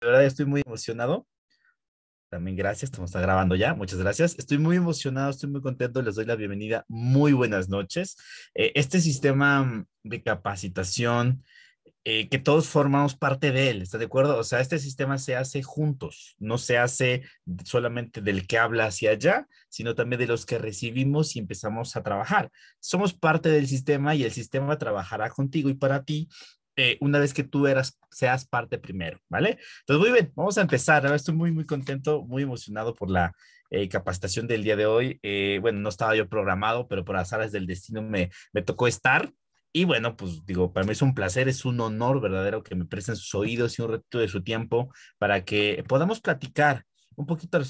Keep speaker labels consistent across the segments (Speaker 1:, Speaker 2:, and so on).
Speaker 1: de verdad estoy muy emocionado. También gracias, estamos grabando ya, muchas gracias. Estoy muy emocionado, estoy muy contento, les doy la bienvenida. Muy buenas noches. Eh, este sistema de capacitación, eh, que todos formamos parte de él, ¿está de acuerdo? O sea, este sistema se hace juntos, no se hace solamente del que habla hacia allá, sino también de los que recibimos y empezamos a trabajar. Somos parte del sistema y el sistema trabajará contigo y para ti eh, una vez que tú eras, seas parte primero, ¿vale? Entonces, muy bien, vamos a empezar. estoy muy, muy contento, muy emocionado por la eh, capacitación del día de hoy. Eh, bueno, no estaba yo programado, pero por las alas del destino me, me tocó estar. Y bueno, pues digo, para mí es un placer, es un honor verdadero que me presten sus oídos y un ratito de su tiempo para que podamos platicar un poquito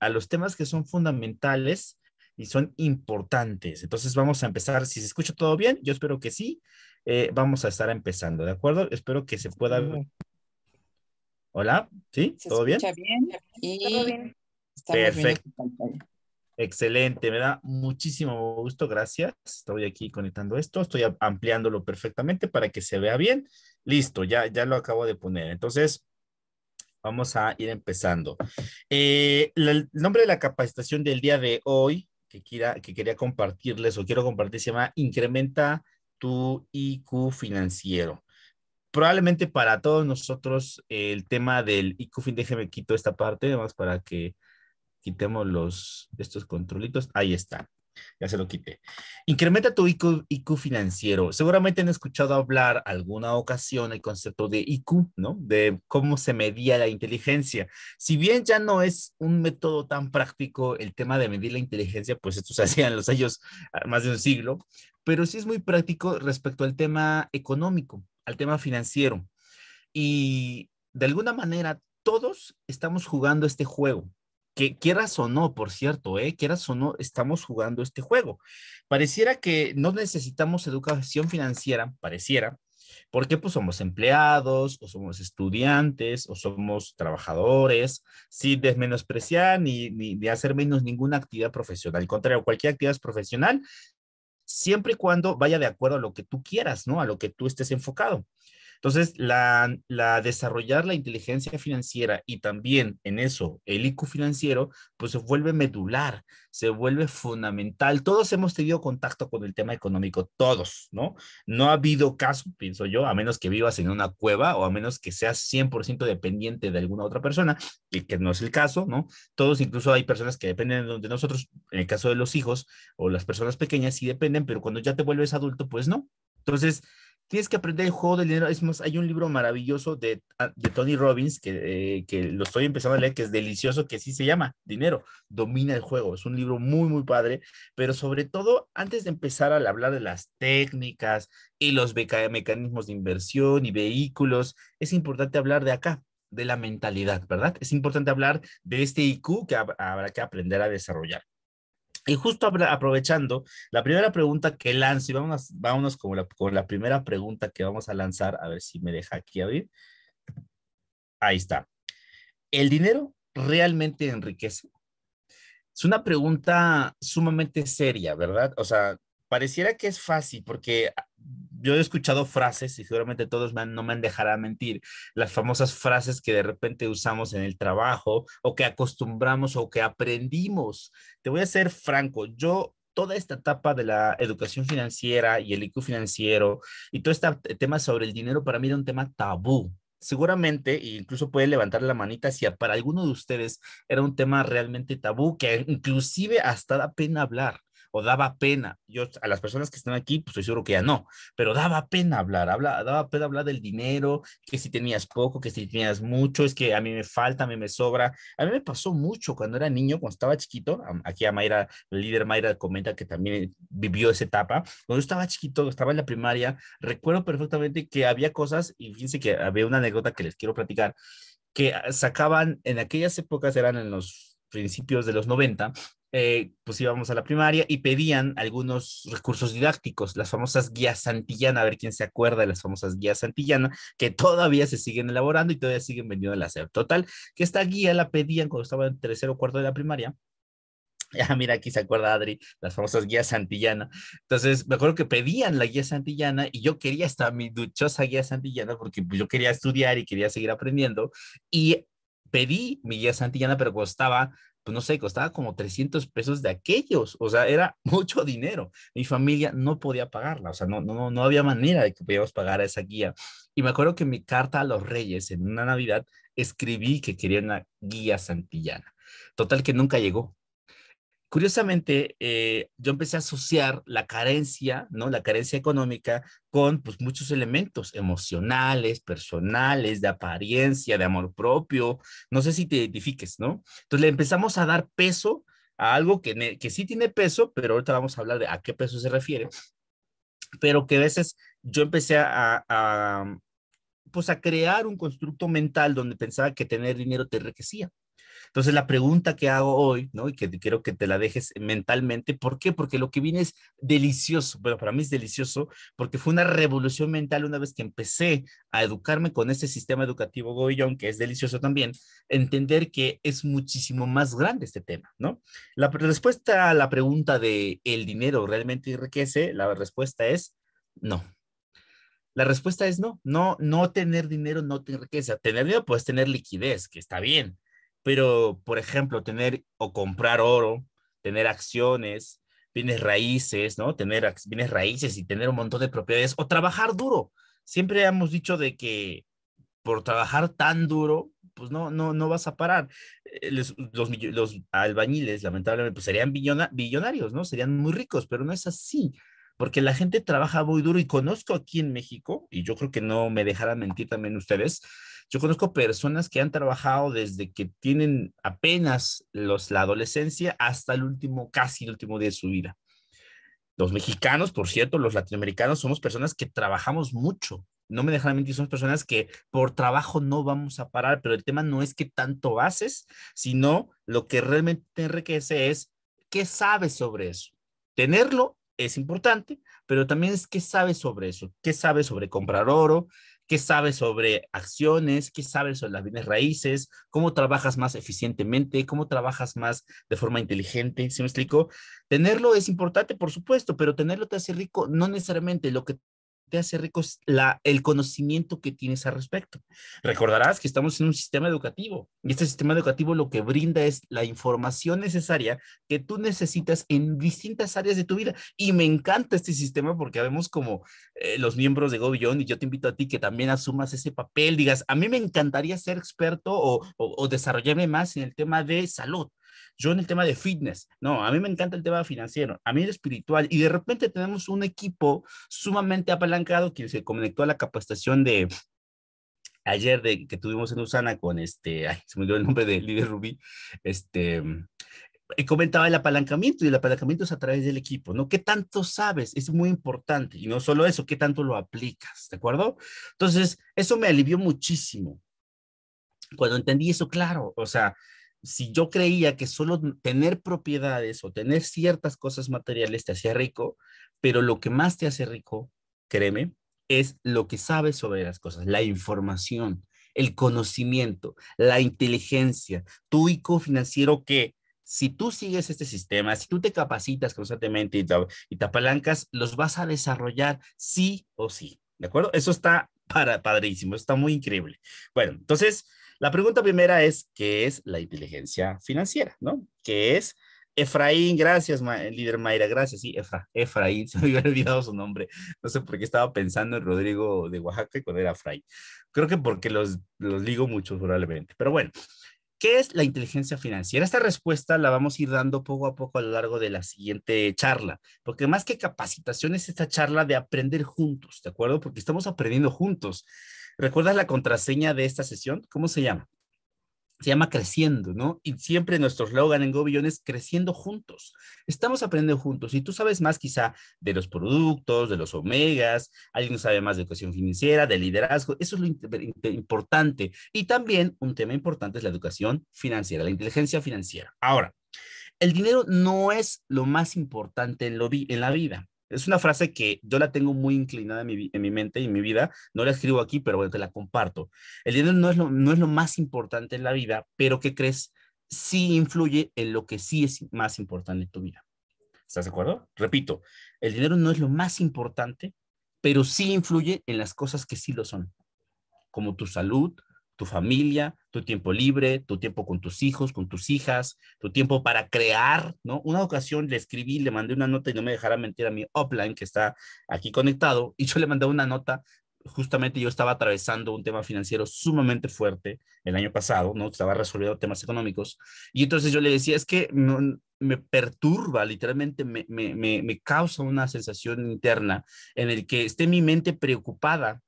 Speaker 1: a los temas que son fundamentales y son importantes. Entonces vamos a empezar, si se escucha todo bien, yo espero que sí, eh, vamos a estar empezando, ¿de acuerdo? Espero que se pueda... ver. Hola, ¿sí? ¿Todo bien? bien bien. Perfecto. Excelente, me da muchísimo gusto, gracias. Estoy aquí conectando esto, estoy ampliándolo perfectamente para que se vea bien. Listo, ya, ya lo acabo de poner. Entonces, vamos a ir empezando. Eh, el nombre de la capacitación del día de hoy que, quiera, que quería compartirles o quiero compartir se llama Incrementa tu IQ financiero. Probablemente para todos nosotros el tema del IQ, déjeme quito esta parte, más para que quitemos los, estos controlitos. Ahí está, ya se lo quité. Incrementa tu IQ, IQ, financiero. Seguramente han escuchado hablar alguna ocasión el concepto de IQ, ¿no? De cómo se medía la inteligencia. Si bien ya no es un método tan práctico el tema de medir la inteligencia, pues esto se hacía en los años ah, más de un siglo, pero sí es muy práctico respecto al tema económico, al tema financiero. Y de alguna manera todos estamos jugando este juego. Que quieras o no, por cierto, ¿eh? quieras o no, estamos jugando este juego. Pareciera que no necesitamos educación financiera, pareciera, porque pues somos empleados o somos estudiantes o somos trabajadores, sin desmenospreciar ni, ni, ni hacer menos ninguna actividad profesional. Al contrario, cualquier actividad profesional siempre y cuando vaya de acuerdo a lo que tú quieras, ¿no? A lo que tú estés enfocado. Entonces, la, desarrollar la inteligencia financiera y también en eso el IQ financiero, pues se vuelve medular, se vuelve fundamental. Todos hemos tenido contacto con el tema económico, todos, ¿no? No ha habido caso, pienso yo, a menos que vivas en una cueva o a menos que seas 100% dependiente de alguna otra persona, y que no es el caso, ¿no? Todos, incluso hay personas que dependen de nosotros, en el caso de los hijos o las personas pequeñas sí dependen, pero cuando ya te vuelves adulto, pues no. Entonces, tienes que aprender el juego del dinero. hay un libro maravilloso de, ah, Tony Robbins que, eh, que, lo estoy empezando a leer, que es delicioso, que sí se llama Dinero, domina el juego. Es un libro muy, muy padre, pero sobre todo, antes de empezar a hablar de las técnicas y los mecanismos de inversión y vehículos, es importante hablar de acá, de la mentalidad, ¿verdad? Es importante hablar de este IQ que habrá que aprender a desarrollar. Y justo aprovechando, la primera pregunta que lanzo, y vámonos, con, la, con la primera pregunta que vamos a lanzar, a ver si me deja aquí abrir. Ahí está. ¿El dinero realmente enriquece? Es una pregunta sumamente seria, ¿verdad? O sea, pareciera que es fácil porque yo he escuchado frases y seguramente todos no me han dejado mentir, las famosas frases que de repente usamos en el trabajo o que acostumbramos o que aprendimos. Te voy a ser franco, yo toda esta etapa de la educación financiera y el IQ financiero y todo este tema sobre el dinero para mí era un tema tabú. Seguramente, e incluso puede levantar la manita si para alguno de ustedes era un tema realmente tabú que inclusive hasta da pena hablar o daba pena. Yo a las personas que están aquí, pues estoy seguro que ya no, pero daba pena hablar, habla, daba pena hablar del dinero, que si tenías poco, que si tenías mucho, es que a mí me falta, a mí me sobra. A mí me pasó mucho cuando era niño, cuando estaba chiquito, aquí a Mayra, el líder Mayra comenta que también eh, vivió esa etapa. Cuando estaba chiquito, estaba en la primaria, recuerdo perfectamente que había cosas, y fíjense que había una anécdota que les quiero platicar, que ah, sacaban en aquellas épocas, eran en los principios de los 90, eh, pues íbamos a la primaria y pedían algunos recursos didácticos, las famosas guías Santillana, a ver quién se acuerda de las famosas guías Santillana, que todavía se siguen elaborando y todavía siguen vendiendo en la SEP. Total, que esta guía la pedían cuando estaba en tercero o cuarto de la primaria. Ah, mira, aquí se acuerda Adri, las famosas guías Santillana. Entonces, me acuerdo que pedían la guía Santillana y yo quería esta mi duchosa guía Santillana porque pues, yo quería estudiar y quería seguir aprendiendo. Y pedí mi guía Santillana, pero costaba pues no sé, costaba como 300 pesos de aquellos, o sea, era mucho dinero. Mi familia no podía pagarla, o sea, no, no, no había manera de que pudiéramos pagar a esa guía. Y me acuerdo que mi carta a los reyes en una Navidad escribí que quería una guía santillana. Total que nunca llegó curiosamente, eh, yo empecé a asociar la carencia, ¿no? La carencia económica con pues, muchos elementos emocionales, personales, de apariencia, de amor propio. No sé si te identifiques, ¿no? Entonces le empezamos a dar peso a algo que, que sí tiene peso, pero ahorita vamos a hablar de a qué peso se refiere, pero que a veces yo empecé a, pues a crear un constructo mental donde pensaba que tener dinero te enriquecía, entonces, la pregunta que hago hoy, ¿no? Y que quiero que te la dejes mentalmente, ¿por qué? Porque lo que viene es delicioso, bueno, para mí es delicioso, porque fue una revolución mental una vez que empecé a educarme con este sistema educativo Goyón, que es delicioso también, entender que es muchísimo más grande este tema, ¿no? La respuesta a la pregunta de ¿el dinero realmente enriquece? La respuesta es no. La respuesta es no, no, no tener dinero no te enriquece. Tener dinero puedes tener liquidez, que está bien, pero, por ejemplo, tener o comprar oro, tener acciones, bienes raíces, ¿no? Tener bienes raíces y tener un montón de propiedades o trabajar duro. Siempre hemos dicho de que por trabajar tan duro, pues no, no, no vas a parar. Eh, los, albañiles, lamentablemente, pues serían billona, billonarios, ¿no? Serían muy ricos, pero no es así porque la gente trabaja muy duro y conozco aquí en México, y yo creo que no me dejarán mentir también ustedes, yo conozco personas que han trabajado desde que tienen apenas los, la adolescencia hasta el último, casi el último día de su vida. Los mexicanos, por cierto, los latinoamericanos somos personas que trabajamos mucho. No me dejarán mentir, somos personas que por trabajo no vamos a parar, pero el tema no es que tanto haces, sino lo que realmente te enriquece es qué sabes sobre eso. Tenerlo es importante, pero también es qué sabes sobre eso, qué sabes sobre comprar oro, qué sabes sobre acciones, qué sabes sobre las bienes raíces, cómo trabajas más eficientemente, cómo trabajas más de forma inteligente, se me explicó, Tenerlo es importante, por supuesto, pero tenerlo te hace rico no necesariamente. Lo que te hace rico el conocimiento que tienes al respecto. Recordarás que estamos en un sistema educativo y este sistema educativo lo que brinda es la información necesaria que tú necesitas en distintas áreas de tu vida. Y me encanta este sistema porque vemos como eh, los miembros de Gobillon y yo te invito a ti que también asumas ese papel, digas, a mí me encantaría ser experto o desarrollarme más en el tema de salud yo en el tema de fitness, no, a mí me encanta el tema financiero, a mí el espiritual, y de repente tenemos un equipo sumamente apalancado quien se conectó a la capacitación de ayer de, que tuvimos en Usana con este, ay, se me olvidó el nombre de líder Rubí, este, comentaba el apalancamiento y el apalancamiento es a través del equipo, ¿no? ¿Qué tanto sabes? Es muy importante y no solo eso, ¿qué tanto lo aplicas? ¿De acuerdo? Entonces, eso me alivió muchísimo. Cuando entendí eso, claro, o sea, si yo creía que solo tener propiedades o tener ciertas cosas materiales te hacía rico, pero lo que más te hace rico, créeme, es lo que sabes sobre las cosas, la información, el conocimiento, la inteligencia, tu ICO financiero que si tú sigues este sistema, si tú te capacitas constantemente y te, y apalancas, los vas a desarrollar sí o sí, ¿de acuerdo? Eso está para, padrísimo, está muy increíble. Bueno, entonces, la pregunta primera es, ¿qué es la inteligencia financiera? ¿No? ¿Qué es? Efraín, gracias, líder Mayra, gracias. Sí, Efra, Efraín, se me había olvidado su nombre. No sé por qué estaba pensando en Rodrigo de Oaxaca y cuando era Efraín. Creo que porque los, los ligo mucho, probablemente. Pero bueno, ¿qué es la inteligencia financiera? Esta respuesta la vamos a ir dando poco a poco a lo largo de la siguiente charla, porque más que capacitación es esta charla de aprender juntos, ¿de acuerdo? Porque estamos aprendiendo juntos. ¿Recuerdas la contraseña de esta sesión? ¿Cómo se llama? Se llama creciendo, ¿no? Y siempre nuestro slogan en GoBillón es creciendo juntos. Estamos aprendiendo juntos. Y tú sabes más quizá de los productos, de los omegas, alguien sabe más de educación financiera, de liderazgo. Eso es lo importante. Y también un tema importante es la educación financiera, la inteligencia financiera. Ahora, el dinero no es lo más importante en, en la vida. Es una frase que yo la tengo muy inclinada en mi, mente y en mi vida. No la escribo aquí, pero bueno, te la comparto. El dinero no es lo, no es lo más importante en la vida, pero ¿qué crees? Sí influye en lo que sí es más importante en tu vida. ¿Estás de acuerdo? Repito, el dinero no es lo más importante, pero sí influye en las cosas que sí lo son, como tu salud, tu familia, tu tiempo libre, tu tiempo con tus hijos, con tus hijas, tu tiempo para crear, ¿no? Una ocasión le escribí, le mandé una nota y no me dejara mentir a mi offline que está aquí conectado, y yo le mandé una nota justamente yo estaba atravesando un tema financiero sumamente fuerte el año pasado, ¿no? Estaba resolviendo temas económicos. Y entonces yo le decía, es que no, me perturba, literalmente me, me, me, causa una sensación interna en el que esté mi mente preocupada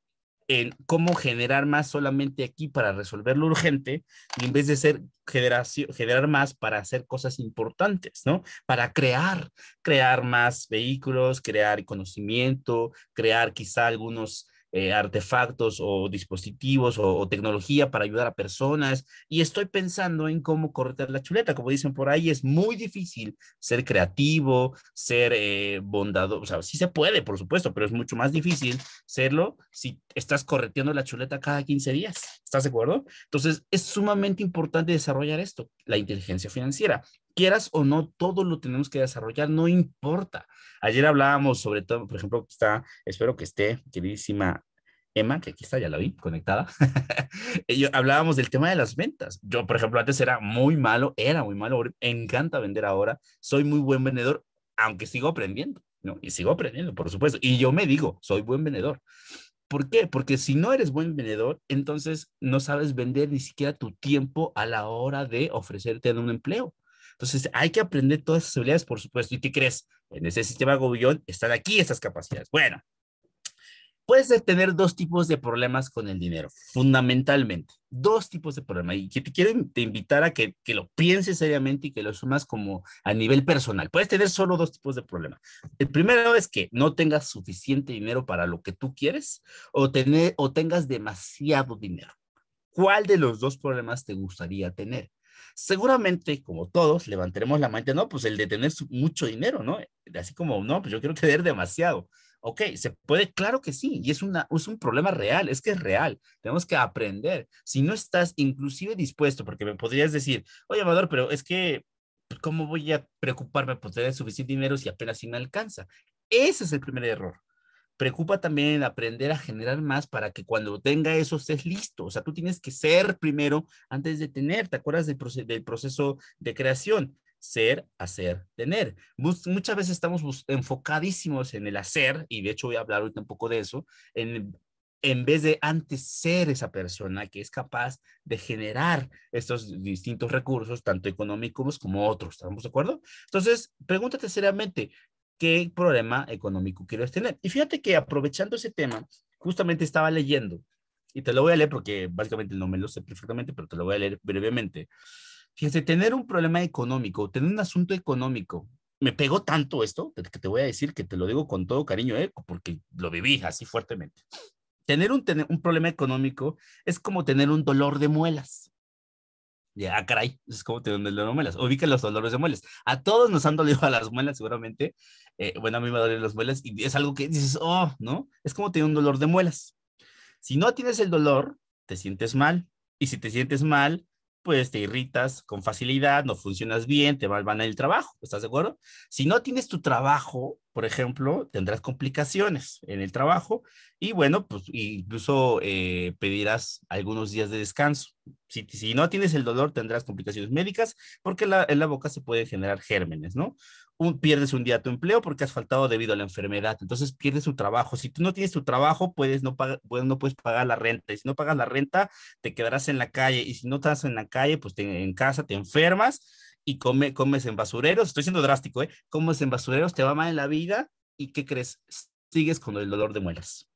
Speaker 1: en cómo generar más solamente aquí para resolver lo urgente y en vez de ser generación, generar más para hacer cosas importantes, ¿no? Para crear, crear más vehículos, crear conocimiento, crear quizá algunos eh, artefactos o dispositivos o, tecnología para ayudar a personas y estoy pensando en cómo cortar la chuleta, como dicen por ahí, es muy difícil ser creativo, ser bondado, eh, bondadoso, o sea, sí se puede, por supuesto, pero es mucho más difícil serlo si estás correteando la chuleta cada 15 días, ¿estás de acuerdo? Entonces, es sumamente importante desarrollar esto, la inteligencia financiera quieras o no, todo lo tenemos que desarrollar, no importa. Ayer hablábamos sobre todo, por ejemplo, está, espero que esté, queridísima Emma, que aquí está, ya la vi, conectada. hablábamos del tema de las ventas. Yo, por ejemplo, antes era muy malo, era muy malo, encanta vender ahora, soy muy buen vendedor, aunque sigo aprendiendo, ¿no? Y sigo aprendiendo, por supuesto. Y yo me digo, soy buen vendedor. ¿Por qué? Porque si no eres buen vendedor, entonces no sabes vender ni siquiera tu tiempo a la hora de ofrecerte un empleo. Entonces, hay que aprender todas esas habilidades, por supuesto. ¿Y qué crees? En ese sistema gobillón están aquí esas capacidades. Bueno, puedes tener dos tipos de problemas con el dinero, fundamentalmente. Dos tipos de problemas. Y que te quiero te invitar a que, que lo pienses seriamente y que lo sumas como a nivel personal. Puedes tener solo dos tipos de problemas. El primero es que no tengas suficiente dinero para lo que tú quieres o, tener, o tengas demasiado dinero. ¿Cuál de los dos problemas te gustaría tener? seguramente, como todos, levantaremos la mente, no, pues el de tener mucho dinero, ¿no? Así como, no, pues yo quiero tener demasiado. Ok, ¿se puede? Claro que sí, y es, una, es un problema real, es que es real, tenemos que aprender. Si no estás inclusive dispuesto, porque me podrías decir, oye, Amador, pero es que, pues, ¿cómo voy a preocuparme por tener suficiente dinero si apenas si me alcanza? Ese es el primer error preocupa también en aprender a generar más para que cuando tenga eso estés listo. O sea, tú tienes que ser primero antes de tener. ¿Te acuerdas del, proceso, de creación? Ser, hacer, tener. Muchas veces estamos enfocadísimos en el hacer, y de hecho voy a hablar hoy un poco de eso, en, en vez de antes ser esa persona que es capaz de generar estos distintos recursos, tanto económicos como otros. ¿Estamos de acuerdo? Entonces, pregúntate seriamente, qué problema económico quieres tener. Y fíjate que aprovechando ese tema, justamente estaba leyendo, y te lo voy a leer porque básicamente no me lo sé perfectamente, pero te lo voy a leer brevemente. Fíjate, tener un problema económico, tener un asunto económico, me pegó tanto esto, que te voy a decir que te lo digo con todo cariño, ¿eh? porque lo viví así fuertemente. Tener un, tener un problema económico es como tener un dolor de muelas. Ya, ah, caray, es como te dolor de muelas. Ubica los dolores de muelas. A todos nos han dolido a las muelas, seguramente. Eh, bueno, a mí me duelen las muelas y es algo que dices, oh, ¿no? Es como tener un dolor de muelas. Si no tienes el dolor, te sientes mal. Y si te sientes mal, pues te irritas con facilidad, no funcionas bien, te van el trabajo, ¿estás de acuerdo? Si no tienes tu trabajo, por ejemplo, tendrás complicaciones en el trabajo y bueno, pues incluso eh, pedirás algunos días de descanso. Si, si, no tienes el dolor, tendrás complicaciones médicas porque en la boca se pueden generar gérmenes, ¿no? pierdes un día tu empleo porque has faltado debido a la enfermedad, entonces pierdes tu trabajo. Si tú no tienes tu trabajo, puedes no, no puedes pagar la renta. Y si no pagas la renta, te quedarás en la calle. Y si no estás en la calle, pues te, en casa te enfermas y come, comes en basureros. Estoy siendo drástico, ¿eh? Comes en basureros, te va mal en la vida y ¿qué crees? Sigues con el dolor de muelas.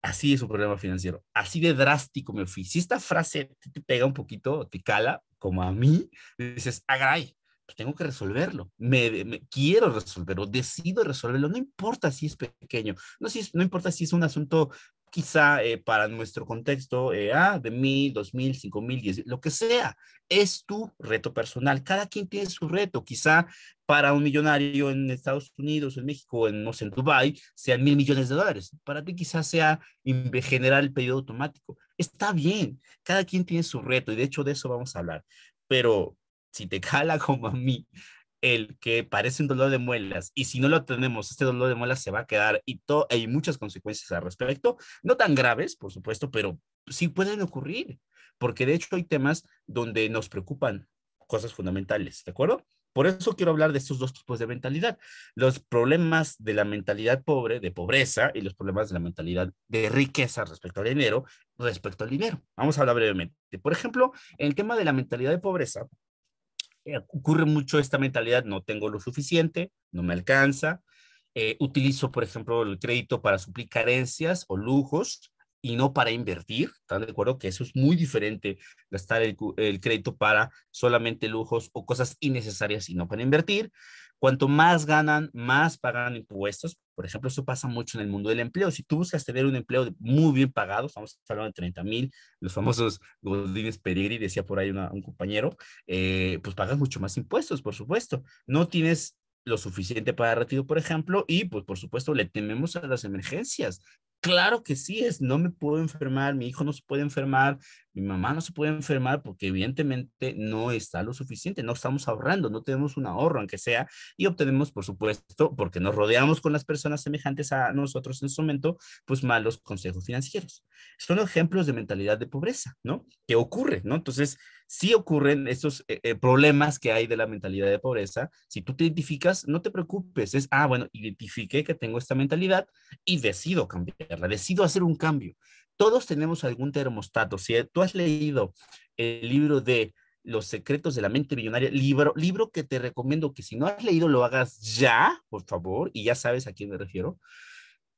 Speaker 1: Así es un problema financiero. Así de drástico me fui. Si esta frase te, pega un poquito, te cala, como a mí, dices, "Agraí. Ah, pues, tengo que resolverlo, me, quiero resolverlo, decido resolverlo, no importa si es pequeño, no, si no importa si es un asunto quizá eh, para nuestro contexto, eh, ah, de mil, dos mil, cinco mil, diez, lo que sea, es tu reto personal. Cada quien tiene su reto. Quizá para un millonario en Estados Unidos, en México, en, no en Dubái, sean mil millones de dólares. Para ti quizás sea generar el pedido automático. Está bien, cada quien tiene su reto y de hecho de eso vamos a hablar. Pero si te cala como a mí el que parece un dolor de muelas y si no lo tenemos, este dolor de muelas se va a quedar y todo, hay muchas consecuencias al respecto, no tan graves, por supuesto, pero sí pueden ocurrir, porque de hecho hay temas donde nos preocupan cosas fundamentales, ¿de acuerdo? Por eso quiero hablar de estos dos tipos de mentalidad, los problemas de la mentalidad pobre, de pobreza, y los problemas de la mentalidad de riqueza respecto al dinero, respecto al dinero. Vamos a hablar brevemente. Por ejemplo, el tema de la mentalidad de pobreza, eh, ocurre mucho esta mentalidad, no tengo lo suficiente, no me alcanza, eh, utilizo, por ejemplo, el crédito para suplir carencias o lujos y no para invertir. ¿Están de acuerdo que eso es muy diferente, gastar el crédito para solamente lujos o cosas innecesarias y no para invertir? Cuanto más ganan, más pagan impuestos. Por ejemplo, eso pasa mucho en el mundo del empleo. Si tú buscas tener un empleo muy bien pagado, estamos hablando de 30 mil, los famosos Godines Peregrini, decía por ahí un compañero, eh, pues pagas mucho más impuestos, por supuesto. No tienes lo suficiente para retiro, por ejemplo, y pues por supuesto le tememos a las emergencias. Claro que sí es, no me puedo enfermar, mi hijo no se puede enfermar, mi mamá no se puede enfermar porque evidentemente no está lo suficiente, no estamos ahorrando, no tenemos un ahorro, aunque sea, y obtenemos, por supuesto, porque nos rodeamos con las personas semejantes a nosotros en su momento, pues malos consejos financieros. Son ejemplos de mentalidad de pobreza, ¿no? Que ocurre, ¿no? Entonces, si ocurren esos eh, eh, problemas que hay de la mentalidad de pobreza. Si tú te identificas, no te preocupes, es, ah, bueno, identifique que tengo esta mentalidad y decido cambiarla, decido hacer un cambio todos tenemos algún termostato. Si tú has leído el libro de Los secretos de la mente millonaria, libro, libro que te recomiendo que si no has leído lo hagas ya, por favor, y ya sabes a quién me refiero.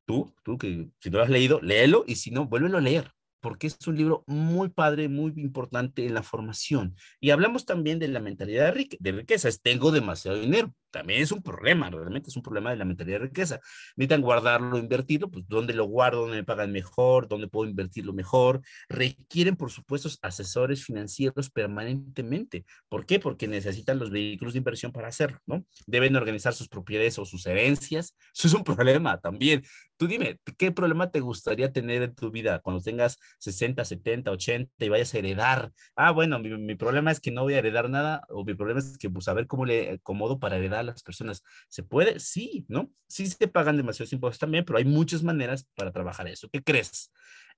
Speaker 1: Tú, tú que si no lo has leído, léelo y si no, vuélvelo a leer porque es un libro muy padre, muy importante en la formación. Y hablamos también de la mentalidad de riqueza, tengo demasiado dinero también es un problema, realmente es un problema de la mentalidad de riqueza. Necesitan guardarlo, invertido, pues dónde lo guardo, dónde me pagan mejor, dónde puedo invertirlo mejor. Requieren, por supuesto, asesores financieros permanentemente. ¿Por qué? Porque necesitan los vehículos de inversión para hacerlo, ¿no? Deben organizar sus propiedades o sus herencias. Eso es un problema también. Tú dime, ¿qué problema te gustaría tener en tu vida cuando tengas 60, 70, 80 y vayas a heredar? Ah, bueno, mi, mi problema es que no voy a heredar nada o mi problema es que, pues, a ver cómo le acomodo para heredar las personas. ¿Se puede? Sí, ¿no? Sí se pagan demasiados impuestos también, pero hay muchas maneras para trabajar eso. ¿Qué crees?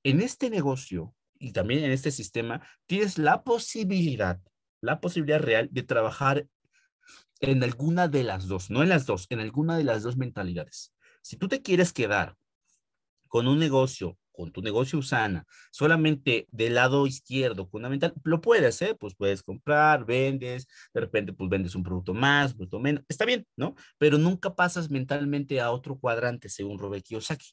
Speaker 1: En este negocio y también en este sistema tienes la posibilidad, la posibilidad real de trabajar en alguna de las dos, no en las dos, en alguna de las dos mentalidades. Si tú te quieres quedar con un negocio con tu negocio Usana, solamente del lado izquierdo, fundamental, lo puedes, ¿eh? Pues puedes comprar, vendes, de repente pues vendes un producto más, un producto menos, está bien, ¿no? Pero nunca pasas mentalmente a otro cuadrante según Robert Kiyosaki.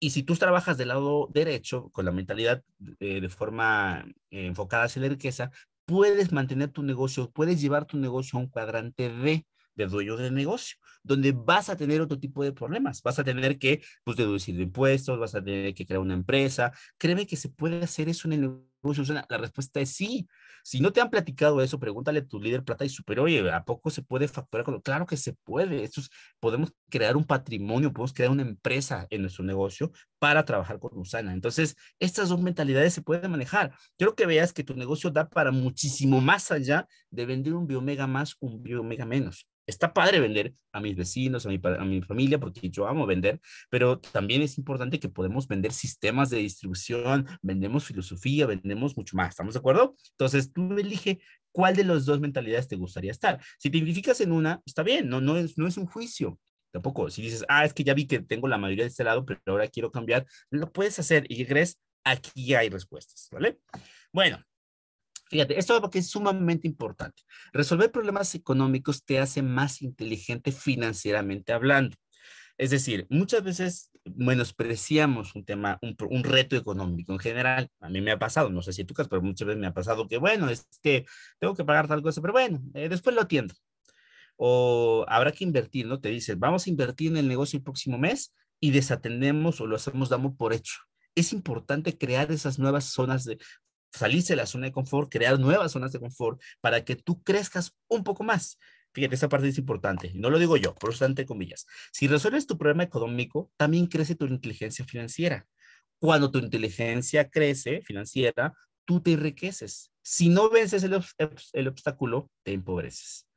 Speaker 1: Y si tú trabajas del lado derecho, con la mentalidad eh, de forma eh, enfocada hacia la riqueza, puedes mantener tu negocio, puedes llevar tu negocio a un cuadrante B, de dueño de negocio, donde vas a tener otro tipo de problemas. Vas a tener que pues, deducir impuestos, vas a tener que crear una empresa. Créeme que se puede hacer eso en el la respuesta es sí. Si no te han platicado eso, pregúntale a tu líder plata y super, oye, ¿a poco se puede facturar con lo? Claro que se puede. podemos crear un patrimonio, podemos crear una empresa en nuestro negocio para trabajar con Usana. Entonces, estas dos mentalidades se pueden manejar. Quiero que veas que tu negocio da para muchísimo más allá de vender un biomega más, un biomega menos está padre vender a mis vecinos, a mi, a mi familia, porque yo amo vender, pero también es importante que podemos vender sistemas de distribución, vendemos filosofía, vendemos tenemos mucho más, ¿estamos de acuerdo? Entonces, tú elige cuál de las dos mentalidades te gustaría estar. Si te identificas en una, está bien, no, no, es, no es un juicio. Tampoco, si dices, ah, es que ya vi que tengo la mayoría de este lado, pero ahora quiero cambiar, lo puedes hacer y crees, aquí hay respuestas, ¿vale? Bueno, Fíjate, esto es porque es sumamente importante. Resolver problemas económicos te hace más inteligente financieramente hablando. Es decir, muchas veces menospreciamos un tema, un, reto económico en general. A mí me ha pasado, no sé si tú, pero muchas veces me ha pasado que, bueno, es que tengo que pagar tal cosa, pero bueno, eh, después lo atiendo. O habrá que invertir, ¿no? Te dices, vamos a invertir en el negocio el próximo mes y desatendemos o lo hacemos, damos por hecho. Es importante crear esas nuevas zonas de, salirse de la zona de confort, crear nuevas zonas de confort para que tú crezcas un poco más. Fíjate, esa parte es importante. No lo digo yo, por eso entre comillas. Si resuelves tu problema económico, también crece tu inteligencia financiera. Cuando tu inteligencia crece financiera, tú te enriqueces. Si no vences el, el obstáculo, te empobreces.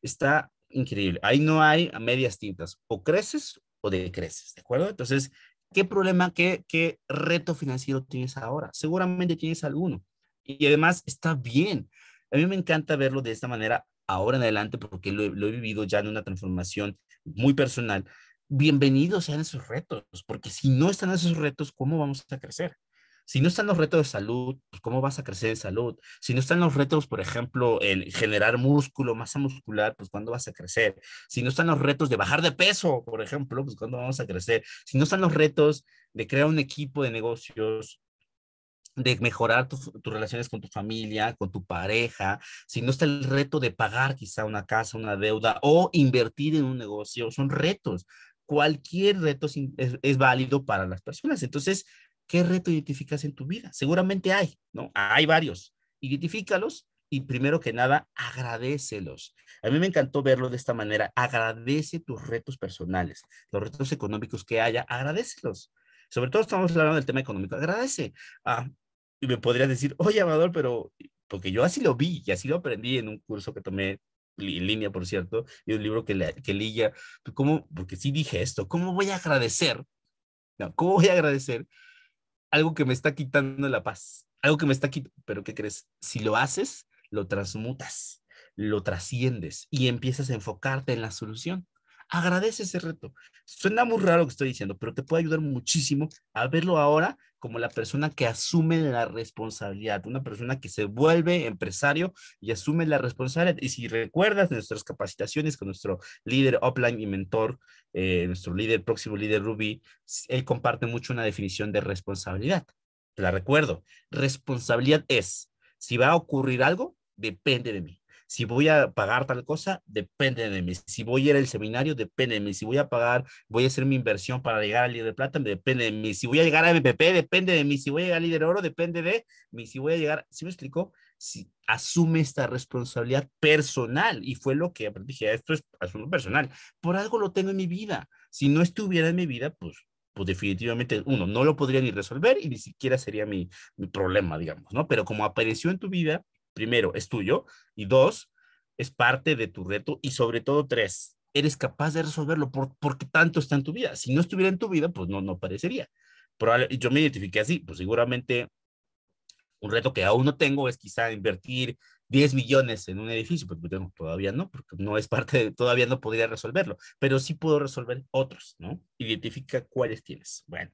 Speaker 1: Está increíble. Ahí no hay medias tintas. O creces o decreces, ¿de acuerdo? Entonces, ¿qué problema, qué, qué reto financiero tienes ahora? Seguramente tienes alguno. Y además está bien. A mí me encanta verlo de esta manera ahora en adelante, porque lo, he vivido ya en una transformación muy personal, bienvenidos sean esos retos, porque si no están esos retos, ¿cómo vamos a crecer? Si no están los retos de salud, pues, ¿cómo vas a crecer en salud? Si no están los retos, por ejemplo, en generar músculo, masa muscular, pues ¿cuándo vas a crecer? Si no están los retos de bajar de peso, por ejemplo, pues ¿cuándo vamos a crecer? Si no están los retos de crear un equipo de negocios, de mejorar tus relaciones con tu familia, con tu pareja, si no está el reto de pagar quizá una casa, una deuda o invertir en un negocio, son retos. Cualquier reto es, válido para las personas. Entonces, ¿qué reto identificas en tu vida? Seguramente hay, ¿no? Hay varios. Identifícalos y primero que nada, agradecelos. A mí me encantó verlo de esta manera. Agradece tus retos personales, los retos económicos que haya, agradecelos. Sobre todo estamos hablando del tema económico. Agradece. Ah, y me podrías decir, oye, Amador, pero porque yo así lo vi y así lo aprendí en un curso que tomé en línea, por cierto, y un libro que, le, que pues, ¿cómo? Porque sí dije esto, ¿cómo voy a agradecer? ¿cómo voy a agradecer algo que me está quitando la paz? Algo que me está quitando, pero ¿qué crees? Si lo haces, lo transmutas, lo trasciendes y empiezas a enfocarte en la solución. Agradece ese reto. Suena muy raro lo que estoy diciendo, pero te puede ayudar muchísimo a verlo ahora como la persona que asume la responsabilidad, una persona que se vuelve empresario y asume la responsabilidad. Y si recuerdas nuestras capacitaciones con nuestro líder offline y mentor, eh, nuestro líder, próximo líder Ruby, él comparte mucho una definición de responsabilidad. la recuerdo. Responsabilidad es, si va a ocurrir algo, depende de mí. Si voy a pagar tal cosa, depende de mí. Si voy a ir al seminario, depende de mí. Si voy a pagar, voy a hacer mi inversión para llegar al líder de plata, depende de mí. Si voy a llegar a MPP, depende de mí. Si voy a llegar al líder oro, depende de mí. Si voy a llegar, si me explico, Si asume esta responsabilidad personal y fue lo que dije, ah, esto es asunto personal. Por algo lo tengo en mi vida. Si no estuviera en mi vida, pues pues definitivamente uno no lo podría ni resolver y ni siquiera sería mi, mi, problema, digamos, ¿no? Pero como apareció en tu vida, primero, es tuyo y dos, es parte de tu reto y sobre todo tres, eres capaz de resolverlo porque tanto está en tu vida. Si no estuviera en tu vida, pues no, no parecería. yo me identifiqué así, pues seguramente un reto que aún no tengo es quizá invertir 10 millones en un edificio, pues todavía no, porque no es parte, de, todavía no podría resolverlo, pero sí puedo resolver otros, ¿no? Identifica cuáles tienes. Bueno,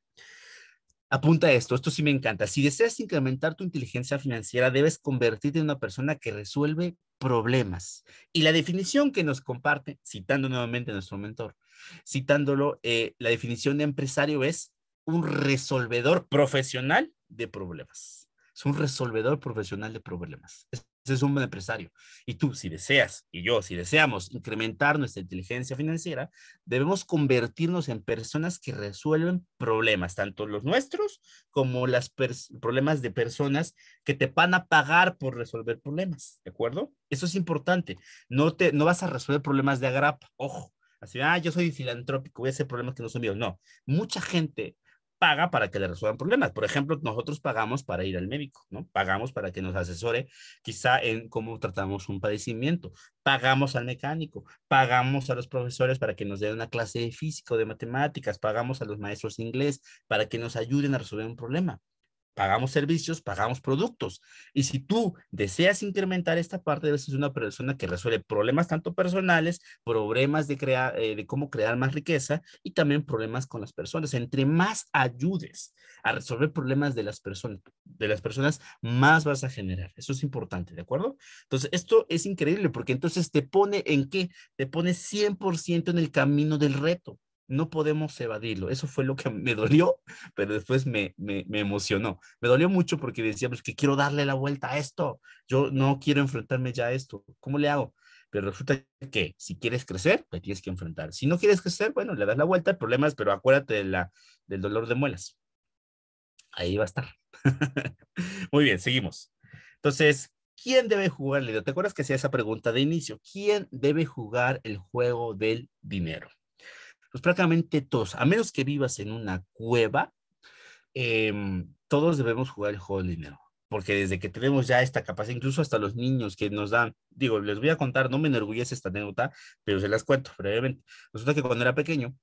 Speaker 1: Apunta esto, esto sí me encanta. Si deseas incrementar tu inteligencia financiera, debes convertirte en una persona que resuelve problemas. Y la definición que nos comparte, citando nuevamente a nuestro mentor, citándolo, eh, la definición de empresario es un resolvedor profesional de problemas. Es un resolvedor profesional de problemas es un buen empresario. Y tú, si deseas, y yo, si deseamos incrementar nuestra inteligencia financiera, debemos convertirnos en personas que resuelven problemas, tanto los nuestros como los problemas de personas que te van a pagar por resolver problemas, ¿de acuerdo? Eso es importante. No, te, no vas a resolver problemas de agrapa, ojo. Así, ah, yo soy filantrópico, voy a hacer problemas que no son míos. No, mucha gente paga para que le resuelvan problemas. Por ejemplo, nosotros pagamos para ir al médico, ¿no? Pagamos para que nos asesore quizá en cómo tratamos un padecimiento, pagamos al mecánico, pagamos a los profesores para que nos den una clase de física de matemáticas, pagamos a los maestros de inglés para que nos ayuden a resolver un problema pagamos servicios, pagamos productos. Y si tú deseas incrementar esta parte, debes ser una persona que resuelve problemas tanto personales, problemas de, eh, de cómo crear más riqueza y también problemas con las personas. Entre más ayudes a resolver problemas de las, personas, de las personas, más vas a generar. Eso es importante, ¿de acuerdo? Entonces, esto es increíble porque entonces te pone en qué? Te pone 100% en el camino del reto no podemos evadirlo. Eso fue lo que me dolió, pero después me, me, emocionó. Me dolió mucho porque decía, pues que quiero darle la vuelta a esto. Yo no quiero enfrentarme ya a esto. ¿Cómo le hago? Pero resulta que si quieres crecer, te tienes que enfrentar. Si no quieres crecer, bueno, le das la vuelta al problema, pero acuérdate de la, del dolor de muelas. Ahí va a estar. Muy bien, seguimos. Entonces, ¿quién debe jugar ¿Te acuerdas que hacía esa pregunta de inicio? ¿Quién debe jugar el juego del dinero? pues prácticamente todos, a menos que vivas en una cueva, em, todos debemos jugar el juego del dinero. Porque desde que tenemos ya esta capacidad, incluso hasta los niños que nos dan, digo, les voy a contar, no me enorgullece esta anécdota, pero se las cuento brevemente. Resulta que cuando era pequeño,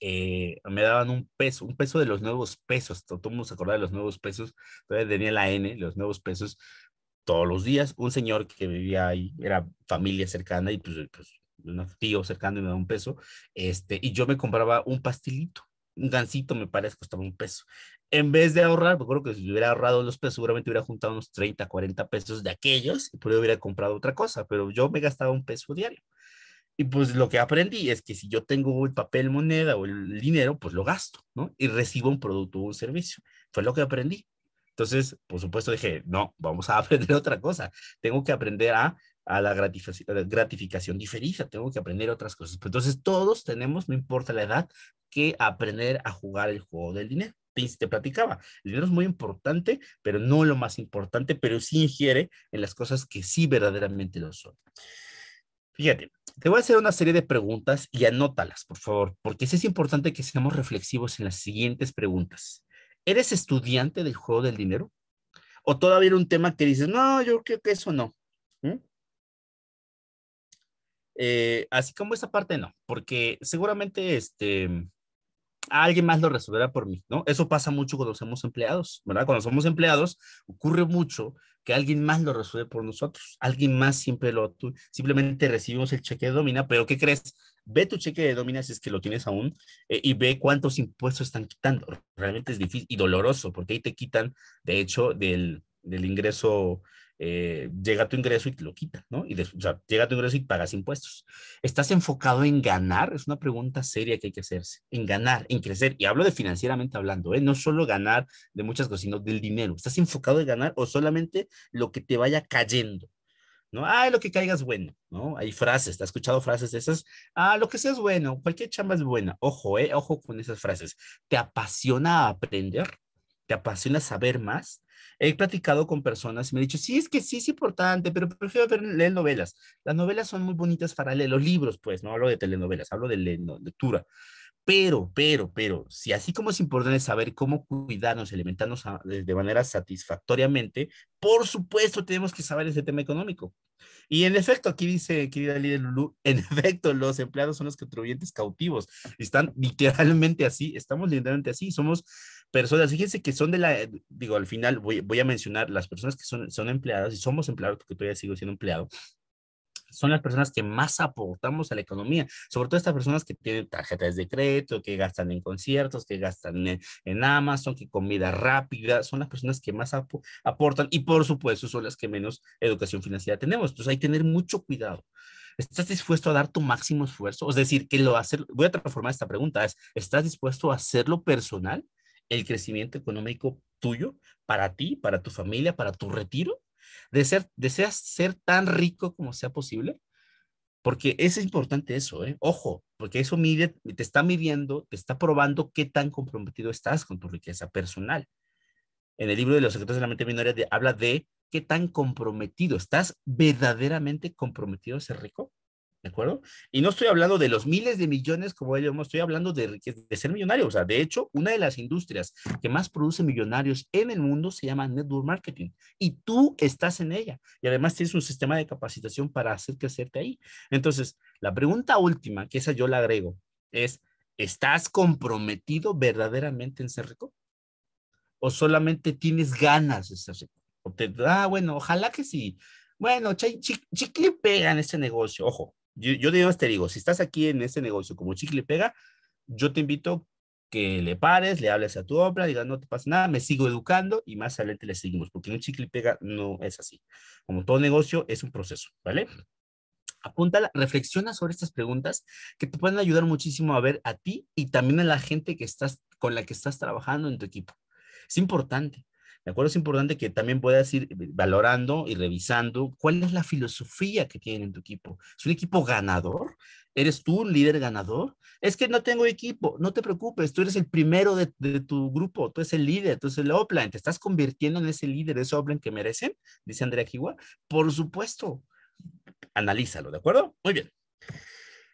Speaker 1: eh, me daban un peso, un peso de los nuevos pesos, todos nos acordamos se de los nuevos pesos, entonces tenía la N, los nuevos pesos, todos los días. Un señor que vivía ahí, era familia cercana y pues, pues un tío cercano y me daba un peso, este, y yo me compraba un pastilito, un gancito me parece, costaba un peso. En vez de ahorrar, me que si hubiera ahorrado los pesos, seguramente hubiera juntado unos 30, 40 pesos de aquellos y podría haber hubiera comprado otra cosa, pero yo me gastaba un peso diario. Y pues lo que aprendí es que si yo tengo el papel moneda o el dinero, pues lo gasto, ¿no? Y recibo un producto o un servicio. Fue lo que aprendí. Entonces, por supuesto, dije, no, vamos a aprender otra cosa. Tengo que aprender a a la gratificación, gratificación diferida, tengo que aprender otras cosas. entonces todos tenemos, no importa la edad, que aprender a jugar el juego del dinero. Te, te platicaba, el dinero es muy importante, pero no lo más importante, pero sí ingiere en las cosas que sí verdaderamente lo son. Fíjate, te voy a hacer una serie de preguntas y anótalas, por favor, porque es importante que seamos reflexivos en las siguientes preguntas. ¿Eres estudiante del juego del dinero? ¿O todavía era un tema que dices, no, yo creo que eso no? ¿Mm? Eh, así como esa parte no, porque seguramente este, alguien más lo resolverá por mí, ¿no? Eso pasa mucho cuando somos empleados, ¿verdad? Cuando somos empleados ocurre mucho que alguien más lo resuelve por nosotros, alguien más siempre lo, simplemente recibimos el cheque de domina, pero ¿qué crees? Ve tu cheque de domina si es que lo tienes aún eh, y ve cuántos impuestos están quitando. Realmente es difícil y doloroso porque ahí te quitan, de hecho, del, del ingreso eh, llega tu ingreso y te lo quita, ¿no? Y o sea, llega tu ingreso y pagas impuestos. ¿Estás enfocado en ganar? Es una pregunta seria que hay que hacerse. En ganar, en crecer. Y hablo de financieramente hablando, ¿eh? No solo ganar de muchas cosas, sino del dinero. ¿Estás enfocado en ganar o solamente lo que te vaya cayendo? ¿no? Ah, lo que caigas bueno, ¿no? Hay frases, ¿te has escuchado frases de esas? Ah, lo que sea es bueno, cualquier chamba es buena. Ojo, eh, ojo con esas frases. ¿Te apasiona aprender? te apasiona saber más. He platicado con personas y me han dicho, sí, es que sí es importante, pero prefiero ver, leer novelas. Las novelas son muy bonitas para leer, los libros, pues, no hablo de telenovelas, hablo de lectura. Pero, pero, pero, si así como es importante saber cómo cuidarnos, alimentarnos de manera satisfactoriamente, por supuesto tenemos que saber ese tema económico. Y en efecto, aquí dice querida líder Lulú, en efecto, los empleados son los contribuyentes cautivos. Están literalmente así, estamos literalmente así, somos personas, fíjense que son de la, eh, digo, al final voy, voy a mencionar las personas que son, son empleadas y somos empleados, porque todavía sigo siendo empleado, son las personas que más aportamos a la economía, sobre todo estas personas que tienen tarjetas de crédito, que gastan en conciertos, que gastan en, Amazon, que comida rápida, son las personas que más aportan y por supuesto son las que menos educación financiera tenemos. Entonces hay que tener mucho cuidado. ¿Estás dispuesto a dar tu máximo esfuerzo? Es decir, que lo hacer, voy a transformar esta pregunta, es, ¿estás dispuesto a hacerlo personal? el crecimiento económico tuyo, para ti, para tu familia, para tu retiro? De ser, ¿Deseas ser tan rico como sea posible? Porque es importante eso, ¿eh? Ojo, porque eso mide, te está midiendo, te está probando qué tan comprometido estás con tu riqueza personal. En el libro de los secretos de la mente minoría habla de qué tan comprometido, ¿estás verdaderamente comprometido a ser rico? ¿De acuerdo? Y no estoy hablando de los miles de millones como ellos, no estoy hablando de, ser millonario. O sea, de hecho, una de las industrias que más produce millonarios en el mundo se llama network marketing y tú estás en ella. Y además tienes un sistema de capacitación para hacer crecerte ahí. Entonces, la pregunta última, que esa yo la agrego, es, ¿estás comprometido verdaderamente en ser rico? ¿O solamente tienes ganas de ser rico? O te, ah, bueno, ojalá que sí. Bueno, chicle pega en ese negocio, ojo, yo, te digo, si estás aquí en este negocio como chicle pega, yo te invito que le pares, le hables a tu obra, digas, no te pasa nada, me sigo educando y más adelante le seguimos, porque un chicle pega no es así. Como todo negocio, es un proceso, ¿vale? Apúntala, reflexiona sobre estas preguntas que te pueden ayudar muchísimo a ver a ti y también a la gente que estás, con la que estás trabajando en tu equipo. Es importante. ¿De acuerdo? Es importante que también puedas ir eh, valorando y revisando cuál es la filosofía que tienen en tu equipo. ¿Es un equipo ganador? ¿Eres tú un líder ganador? Es que no tengo equipo, no te preocupes, tú eres el primero de, tu grupo, tú eres el líder, tú eres el Oplan. te estás convirtiendo en ese líder, ese Oplan que merecen, dice Andrea Kiwa. Por supuesto, analízalo, ¿de acuerdo? Muy bien.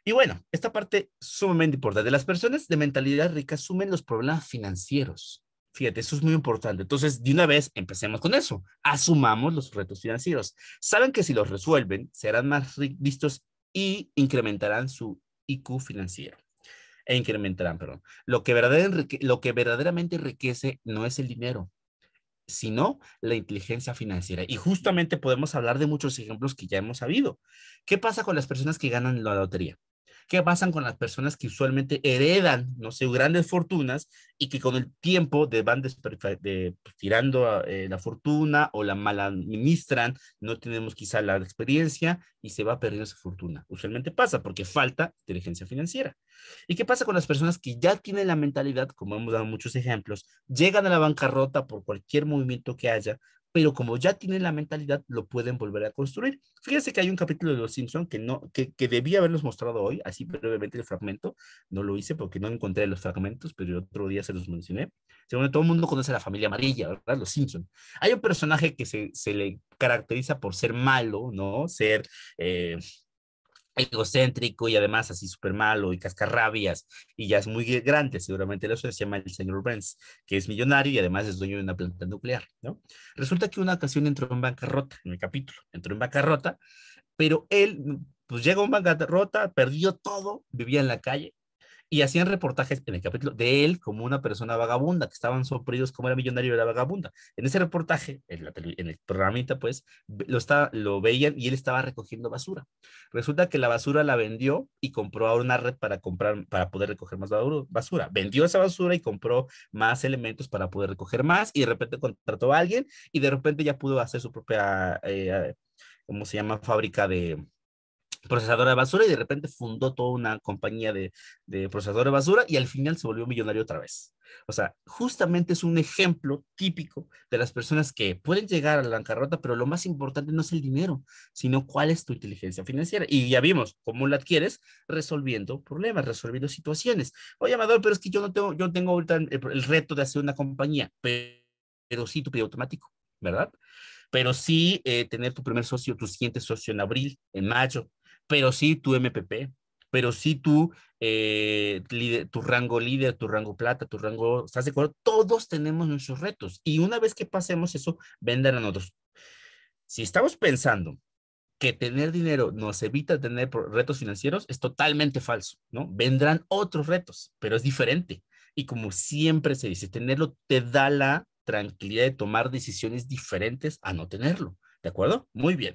Speaker 1: Y bueno, esta parte sumamente importante. Las personas de mentalidad rica asumen los problemas financieros Fíjate, eso es muy importante. Entonces, de una vez, empecemos con eso. Asumamos los retos financieros. Saben que si los resuelven, serán más listos y incrementarán su IQ financiero. E incrementarán, perdón. Lo que, verdaderamente, lo que verdaderamente enriquece no es el dinero, sino la inteligencia financiera. Y justamente podemos hablar de muchos ejemplos que ya hemos sabido. ¿Qué pasa con las personas que ganan la lotería? ¿Qué pasa con las personas que usualmente heredan, no sé, grandes fortunas y que con el tiempo de van pues, tirando eh, la fortuna o la mal administran, no tenemos quizá la experiencia y se va perdiendo esa fortuna? Usualmente pasa porque falta inteligencia financiera. ¿Y qué pasa con las personas que ya tienen la mentalidad, como hemos dado muchos ejemplos, llegan a la bancarrota por cualquier movimiento que haya, pero como ya tienen la mentalidad, lo pueden volver a construir. Fíjense que hay un capítulo de Los Simpsons que no, que, debía haberlos mostrado hoy, así brevemente el fragmento, no lo hice porque no encontré los fragmentos, pero otro día se los mencioné. Según todo el mundo conoce a la familia amarilla, ¿verdad? Los Simpson. Hay un personaje que se, le caracteriza por ser malo, ¿no? Ser... Eh, egocéntrico y además así súper malo y cascarrabias y ya es muy grande, seguramente eso se llama el señor Burns, que es millonario y además es dueño de una planta nuclear, ¿no? Resulta que una ocasión entró en bancarrota, en el capítulo, entró en bancarrota, pero él, pues llegó en bancarrota, perdió todo, vivía en la calle, y hacían reportajes en el capítulo de él como una persona vagabunda, que estaban sorprendidos como era millonario y era vagabunda. En ese reportaje, en, el programita, pues, lo, lo veían y él estaba recogiendo basura. Resulta que la basura la vendió y compró ahora una red para comprar, para poder recoger más basura. Vendió esa basura y compró más elementos para poder recoger más y de repente contrató a alguien y de repente ya pudo hacer su propia, eh, eh, ¿cómo se llama? Fábrica de procesadora de basura y de repente fundó toda una compañía de, de procesadora de basura y al final se volvió millonario otra vez. O sea, justamente es un ejemplo típico de las personas que pueden llegar a la bancarrota, pero lo más importante no es el dinero, sino cuál es tu inteligencia financiera. Y ya vimos cómo la adquieres resolviendo problemas, resolviendo situaciones. Oye, Amador, pero es que yo no tengo, yo tengo ahorita el, reto de hacer una compañía, pero, sí tu pedido automático, ¿verdad? Pero sí eh, tener tu primer socio, tu siguiente socio en abril, en mayo, pero sí tu MPP, pero sí tu, eh, tu rango líder, tu rango plata, tu rango, ¿estás de acuerdo? Todos tenemos nuestros retos y una vez que pasemos eso, vendrán otros. Si estamos pensando que tener dinero nos evita tener retos financieros es totalmente falso, ¿no? Vendrán otros retos, pero es diferente. Y como siempre se dice, tenerlo te da la tranquilidad de tomar decisiones diferentes a no tenerlo, ¿de acuerdo? Muy bien.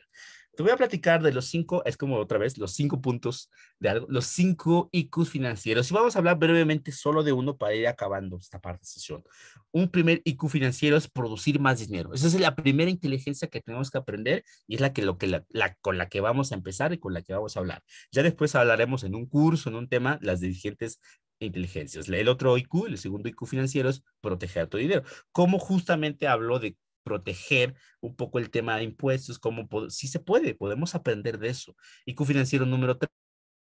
Speaker 1: Te voy a platicar de los cinco, es como otra vez, los cinco puntos de algo, los cinco IQs financieros. Y vamos a hablar brevemente solo de uno para ir acabando esta parte de sesión. Un primer IQ financiero es producir más dinero. Esa es la primera inteligencia que tenemos que aprender y es la que, lo que la, con la que vamos a empezar y con la que vamos a hablar. Ya después hablaremos en un curso, en un tema, las dirigentes inteligencias. El otro IQ, el segundo IQ financiero es proteger tu dinero. Como justamente habló de proteger un poco el tema de impuestos, cómo si se puede, podemos aprender de eso. Y Q financiero número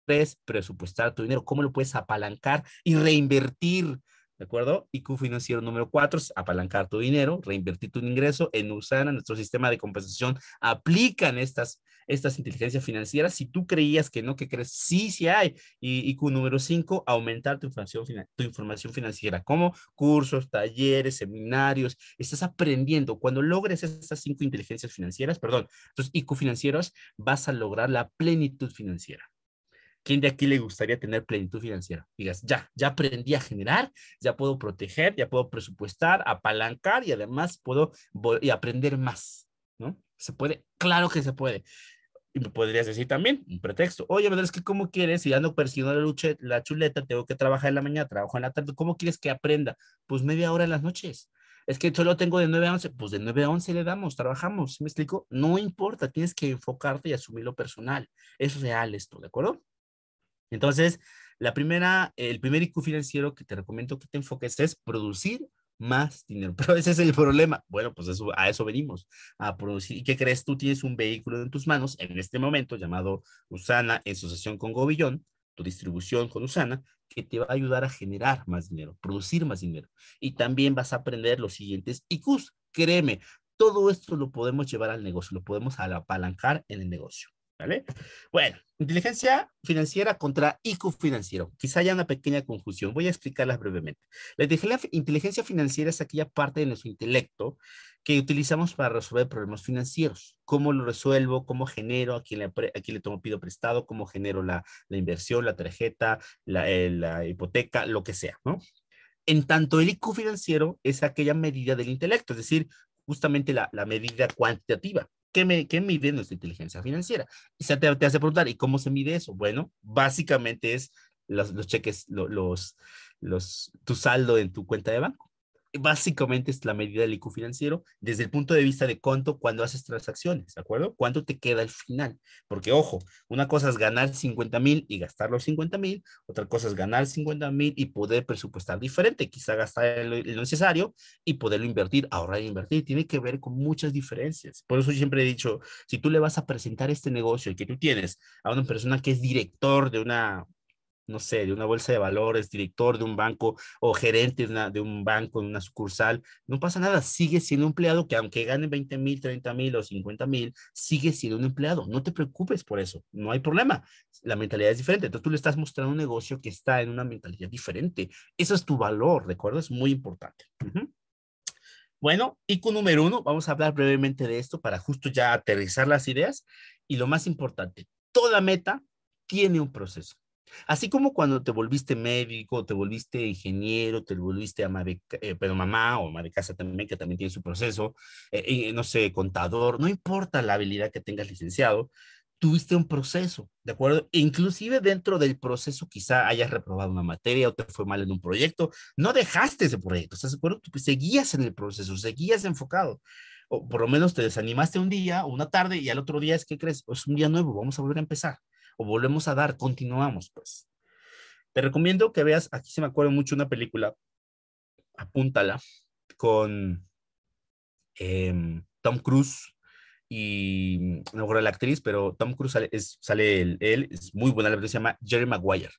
Speaker 1: tres, presupuestar tu dinero, cómo lo puedes apalancar y reinvertir ¿De acuerdo? IQ financiero número cuatro es apalancar tu dinero, reinvertir tu ingreso. En USANA, nuestro sistema de compensación, aplican estas, estas inteligencias financieras. Si tú creías que no, que crees, sí, sí hay. Y IQ número cinco, aumentar tu información, tu información financiera, como cursos, talleres, seminarios. Estás aprendiendo. Cuando logres estas cinco inteligencias financieras, perdón, tus IQ financieros, vas a lograr la plenitud financiera. ¿Quién de aquí le gustaría tener plenitud financiera? Digas, ya, ya aprendí a generar, ya puedo proteger, ya puedo presupuestar, apalancar y además puedo y aprender más, ¿no? Se puede, claro que se puede. Y me podrías decir también un pretexto. Oye, pero es que ¿cómo quieres? Si ya no persiguiendo la, la chuleta, tengo que trabajar en la mañana, trabajo en la tarde, ¿cómo quieres que aprenda? Pues media hora en las noches es que yo lo tengo de 9 a 11, pues de 9 a 11 le damos, trabajamos, ¿me explico? No importa, tienes que enfocarte y asumir lo personal. Es real esto, ¿de acuerdo? Entonces, la primera, el primer IQ financiero que te recomiendo que te enfoques es producir más dinero. Pero ese es el problema. Bueno, pues a eso venimos, a producir. ¿Y qué crees? Tú tienes un vehículo en tus manos en este momento llamado Usana en asociación con Gobillón, tu distribución con Usana, que te va a ayudar a generar más dinero, producir más dinero. Y también vas a aprender los siguientes IQs. Créeme, todo esto lo podemos llevar al negocio, lo podemos apalancar en el negocio. ¿Vale? Bueno, inteligencia financiera contra IQ financiero. Quizá haya una pequeña confusión. Voy a explicarlas brevemente. La inteligencia financiera es aquella parte de nuestro intelecto que utilizamos para resolver problemas financieros. ¿Cómo lo resuelvo? ¿Cómo genero? ¿A quién le, tomo pido prestado? ¿Cómo genero la, inversión, la tarjeta, eh, la, hipoteca, lo que sea, ¿no? En tanto, el IQ financiero es aquella medida del intelecto, es decir, justamente la, la medida cuantitativa ¿Qué, me, mide nuestra inteligencia financiera? Y se te, hace preguntar, ¿y cómo se mide eso? Bueno, básicamente es los, los cheques, los, los, tu saldo en tu cuenta de banco básicamente es la medida del IQ financiero desde el punto de vista de cuánto cuando haces transacciones, ¿de acuerdo? ¿Cuánto te queda al final? Porque, ojo, una cosa es ganar 50 mil y gastar los 50 mil, otra cosa es ganar 50 mil y poder presupuestar diferente, quizá gastar lo, necesario y poderlo invertir, ahorrar e invertir. Tiene que ver con muchas diferencias. Por eso siempre he dicho, si tú le vas a presentar este negocio y que tú tienes a una persona que es director de una no sé, de una bolsa de valores, director de un banco o gerente de, un banco, de una sucursal, no pasa nada, sigue siendo un empleado que aunque gane 20 mil, 30 mil o 50 mil, sigue siendo un empleado, no te preocupes por eso, no hay problema, la mentalidad es diferente, entonces tú le estás mostrando un negocio que está en una mentalidad diferente, eso es tu valor, ¿de acuerdo? Es muy importante. Bueno, y Bueno, número uno, vamos a hablar brevemente de esto para justo ya aterrizar las ideas y lo más importante, toda meta tiene un proceso Así como cuando te volviste médico, te volviste ingeniero, te volviste a eh, pero mamá o madre de casa también, que también tiene su proceso, eh, eh, no sé, contador, no importa la habilidad que tengas licenciado, tuviste un proceso, ¿de acuerdo? inclusive dentro del proceso quizá hayas reprobado una materia o te fue mal en un proyecto, no dejaste ese proyecto, ¿estás de acuerdo? Tú pues, seguías en el proceso, seguías enfocado. O por lo menos te desanimaste un día o una tarde y al otro día es que crees, es un día nuevo, vamos a volver a empezar o volvemos a dar, continuamos, pues. Te recomiendo que veas, aquí se me acuerda mucho una película, apúntala, con em, Tom Cruise y no recuerdo la actriz, pero Tom Cruise sale, él, él, es muy buena la película, se llama Jerry Maguire.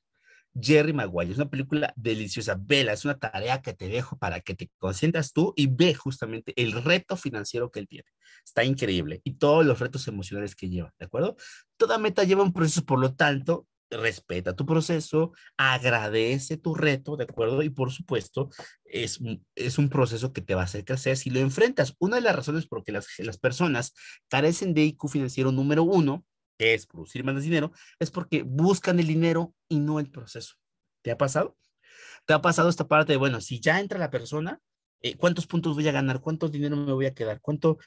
Speaker 1: Jerry Maguire. Es una película deliciosa. Vela, es una tarea que te dejo para que te consientas tú y ve justamente el reto financiero que él tiene. Está increíble. Y todos los retos emocionales que lleva, ¿de acuerdo? Toda meta lleva un proceso, por lo tanto, respeta tu proceso, agradece tu reto, ¿de acuerdo? Y por supuesto, es, es un proceso que te va a hacer crecer si lo enfrentas. Una de las razones por las que las personas carecen de IQ financiero número uno que es producir más dinero, es porque buscan el dinero y no el proceso. ¿Te ha pasado? ¿Te ha pasado esta parte de, bueno, si ya entra la persona, eh, ¿cuántos puntos voy a ganar? ¿Cuánto dinero me voy a quedar? ¿Cuánto,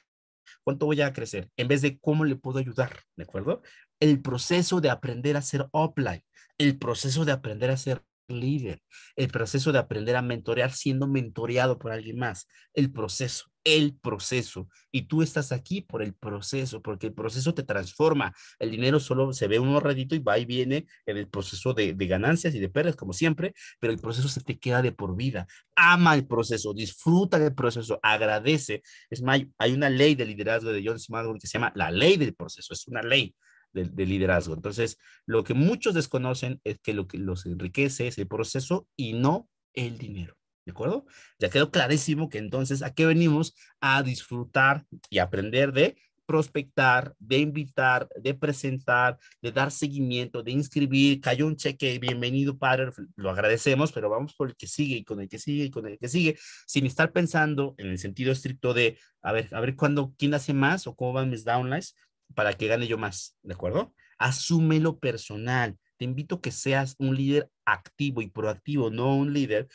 Speaker 1: ¿Cuánto voy a crecer? En vez de cómo le puedo ayudar, ¿de acuerdo? El proceso de aprender a ser offline, el proceso de aprender a ser líder, el proceso de aprender a mentorear siendo mentoreado por alguien más, el proceso el proceso. Y tú estás aquí por el proceso, porque el proceso te transforma. El dinero solo se ve un ratito y va y viene en el proceso de, ganancias y de pérdidas, como siempre, pero el proceso se te queda de por vida. Ama el proceso, disfruta del proceso, agradece. Es más, hay una ley de liderazgo de John Maxwell que se llama la ley del proceso, es una ley. de, liderazgo. Entonces, lo que muchos desconocen es que lo que los enriquece es el proceso y no el dinero. ¿De acuerdo? Ya quedó clarísimo que entonces a qué venimos a disfrutar y aprender de prospectar, de invitar, de presentar, de dar seguimiento, de inscribir. Cayó un cheque, bienvenido padre, lo agradecemos, pero vamos por el que sigue y con el que sigue y con el que sigue, sin estar pensando en el sentido estricto de, a ver, a ver cuándo, quién hace más o cómo van mis downlines para que gane yo más, ¿de acuerdo? Asúmelo personal. Te invito a que seas un líder activo y proactivo, no un líder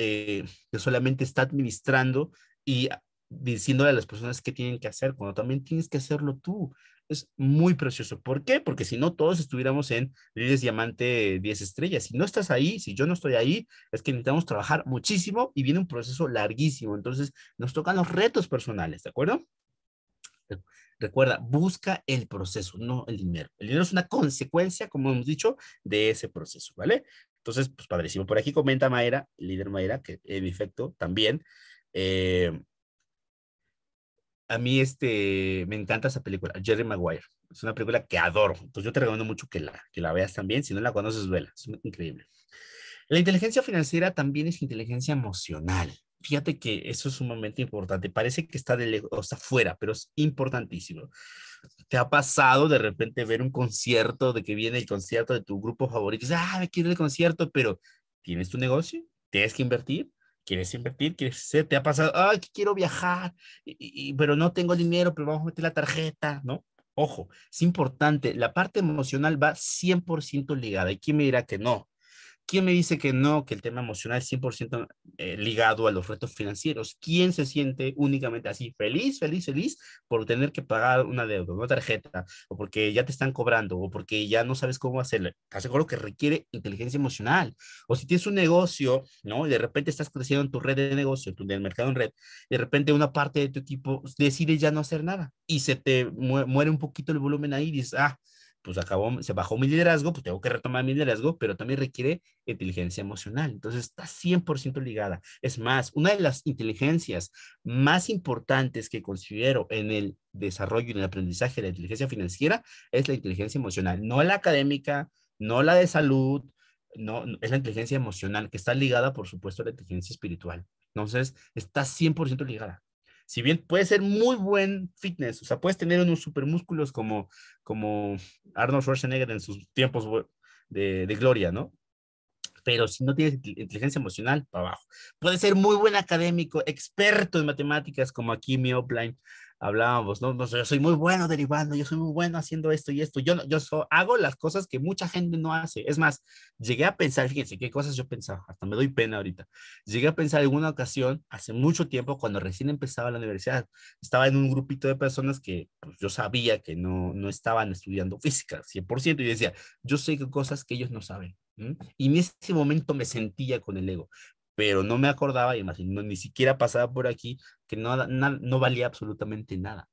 Speaker 1: eh, que solamente está administrando y diciéndole a las personas qué tienen que hacer, cuando también tienes que hacerlo tú. Es muy precioso. ¿Por qué? Porque si no, todos estuviéramos en líderes diamante 10 eh, estrellas. Si no estás ahí, si yo no estoy ahí, es que necesitamos trabajar muchísimo y viene un proceso larguísimo. Entonces, nos tocan los retos personales, ¿de acuerdo? Recuerda, busca el proceso, no el dinero. El dinero es una consecuencia, como hemos dicho, de ese proceso, ¿vale? Entonces, pues padrísimo. Por aquí comenta Madera, líder Mayra, que en efecto también. Eh, a mí este, me encanta esa película, Jerry Maguire. Es una película que adoro. Entonces yo te recomiendo mucho que la, la veas también. Si no la conoces, duela. Es increíble. La inteligencia financiera también es inteligencia emocional fíjate que eso es sumamente importante. Parece que está de lejos, o fuera, pero es importantísimo. ¿Te ha pasado de repente ver un concierto, de que viene el concierto de tu grupo favorito? Y dices, ah, me quiero el concierto, pero ¿tienes tu negocio? ¿Tienes que invertir? ¿Quieres invertir? ¿Quieres ser? ¿Te ha pasado? Ay, quiero viajar, y, pero no tengo dinero, pero vamos a meter la tarjeta, ¿no? Ojo, es importante. La parte emocional va 100% ligada. ¿Y quién me dirá que no? ¿Quién me dice que no, que el tema emocional es 100% eh, ligado a los retos financieros? ¿Quién se siente únicamente así, feliz, feliz, feliz por tener que pagar una deuda, una tarjeta, o porque ya te están cobrando, o porque ya no sabes cómo hacerlo? Hace lo que requiere inteligencia emocional. O si tienes un negocio, ¿no? Y de repente estás creciendo en tu red de negocio, en el mercado en red, y de repente una parte de tu equipo decide ya no hacer nada y se te muere un poquito el volumen ahí y dices, ah, pues acabó, se bajó mi liderazgo, pues tengo que retomar mi liderazgo, pero también requiere inteligencia emocional. Entonces está 100% ligada. Es más, una de las inteligencias más importantes que considero en el desarrollo y en el aprendizaje de la inteligencia financiera es la inteligencia emocional, no la académica, no la de salud, no, es la inteligencia emocional que está ligada, por supuesto, a la inteligencia espiritual. Entonces, está 100% ligada si bien puede ser muy buen fitness, o sea, puedes tener unos supermúsculos como, como Arnold Schwarzenegger en sus tiempos de, gloria, ¿no? pero si no tienes inteligencia emocional, para abajo. Puede ser muy buen académico, experto en matemáticas, como aquí mi offline, hablábamos, ¿no? no yo soy muy bueno derivando, yo soy muy bueno haciendo esto y esto. Yo, yo hago las cosas que mucha gente no hace. Es más, llegué a pensar, fíjense qué cosas yo pensaba, hasta me doy pena ahorita. Llegué a pensar en una ocasión, hace mucho tiempo, cuando recién empezaba la universidad, estaba en un grupito de personas que pues, yo sabía que no, no estaban estudiando física 100%, y decía, yo sé cosas que ellos no saben. Y en ese momento me sentía con el ego pero no me acordaba y más, ni siquiera pasaba por aquí, que no, no valía absolutamente nada.